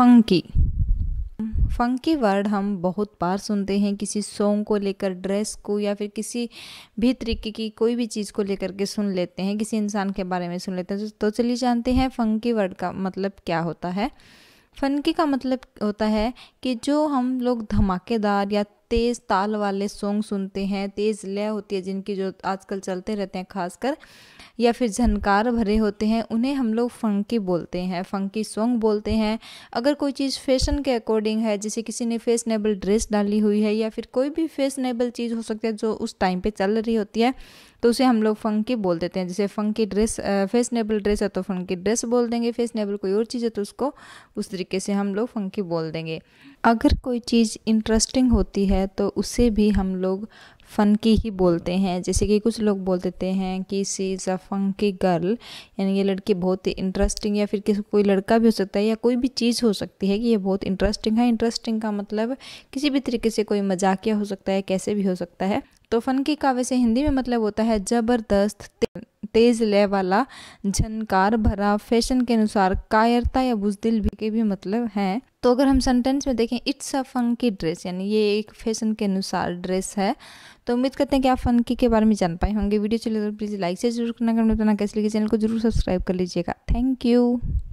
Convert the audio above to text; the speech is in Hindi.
फंकी फंकी वर्ड हम बहुत बार सुनते हैं किसी सॉन्ग को लेकर ड्रेस को या फिर किसी भी तरीके की कोई भी चीज़ को लेकर के सुन लेते हैं किसी इंसान के बारे में सुन लेते हैं तो चलिए जानते हैं फंकी वर्ड का मतलब क्या होता है फनकी का मतलब होता है कि जो हम लोग धमाकेदार या तेज़ ताल वाले सॉन्ग सुनते हैं तेज़ लय होती है जिनकी जो आजकल चलते रहते हैं खासकर या फिर झनकार भरे होते हैं उन्हें हम लोग फंकी बोलते हैं फंकी सॉन्ग बोलते हैं अगर कोई चीज़ फैशन के अकॉर्डिंग है जैसे किसी ने फैशनेबल ड्रेस डाली हुई है या फिर कोई भी फैशनेबल चीज़ हो सकती है जो उस टाइम पे चल रही होती है तो उसे हम लोग फंकी बोल देते हैं जैसे फंकी ड्रेस फैशनेबल ड्रेस है तो फंकी ड्रेस बोल देंगे फैशनेबल कोई और चीज़ है तो उसको उस तरीके से हम लोग फंकी बोल देंगे अगर कोई चीज़ इंटरेस्टिंग होती है तो उसे भी हम लोग फ़नकी ही बोलते हैं जैसे कि कुछ लोग बोल देते हैं कि she is a funky girl यानी ये लड़की बहुत ही इंटरेस्टिंग या फिर किसी कोई लड़का भी हो सकता है या कोई भी चीज़ हो सकती है कि ये बहुत इंटरेस्टिंग है इंटरेस्टिंग का मतलब किसी भी तरीके से कोई मजाकिया हो सकता है कैसे भी हो सकता है तो फनकी का वैसे हिंदी में मतलब होता है ज़बरदस्त तेज लय वाला झनकार भरा फैशन के अनुसार कायरता या बुजदिल भी के भी मतलब हैं तो अगर हम सेंटेंस में देखें इट्स अ फंकी ड्रेस यानी ये एक फैशन के अनुसार ड्रेस है तो उम्मीद करते हैं कि आप फंकी के बारे में जान पाए होंगे वीडियो चले तो प्लीज़ लाइक से जरूर करना करना ना तो कैसे लगे चैनल को जरूर सब्सक्राइब कर लीजिएगा थैंक यू